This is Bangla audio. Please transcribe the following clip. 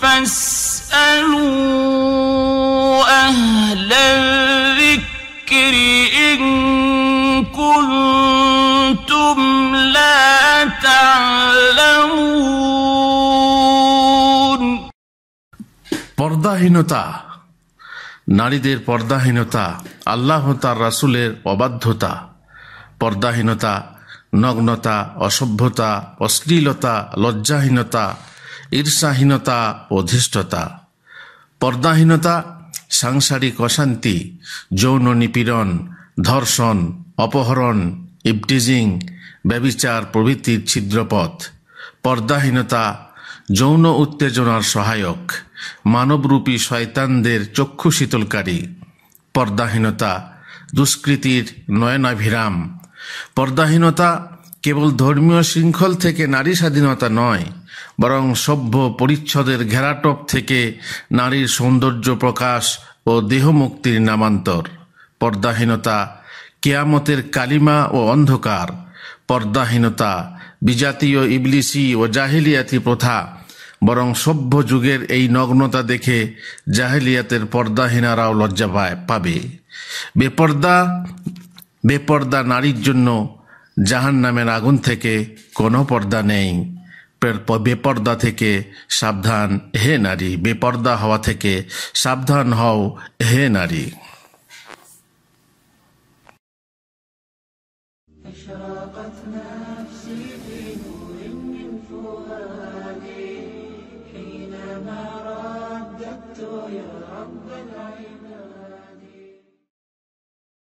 فاسألوا أهل الذكر إن كنتم لا تعلمون পর্দাহীনতা নারীদের পর্দাহীনতা আল্লাহ তার রাসুলের অবাধ্যতা পর্দাহীনতা নগ্নতা অসভ্যতা অশ্লীলতা লজ্জাহীনতা ঈর্ষাহীনতা অধিষ্ঠতা পর্দাহীনতা সাংসারিক অশান্তি যৌন নিপীড়ন ধর্ষণ অপহরণ ইপটিজিং ব্যবিচার প্রভৃতির ছিদ্রপথ পর্দাহীনতা যৌন উত্তেজনার সহায়ক মানবরূপী শয়তানদের চক্ষু শীতলকারী পর্দাহীনতা দুষ্কৃতির নয়নাভিরাম পর্দাহীনতা কেবল ধর্মীয় শৃঙ্খল থেকে নারী স্বাধীনতা নয় বরং সভ্য পরিচ্ছদের ঘেরাটপ থেকে নারীর সৌন্দর্য প্রকাশ ও দেহমুক্তির নামান্তর পর্দাহীনতা কেয়ামতের কালিমা ও অন্ধকার পর্দাহীনতা বিজাতীয় ইবলিসি ও জাহিলিয়াতি প্রথা বরং সভ্য যুগের এই নগ্নতা দেখে জাহেলিয়াতের পর্দাহীনারাও লজ্জা পায় পাবে বেপর্দা বেপর্দা নারীর জন্য জাহান নামের আগুন থেকে কোনো পর্দা নেই বেপর্দা থেকে সাবধান হে নারী বেপর্দা হওয়া থেকে সাবধান হও হে নারী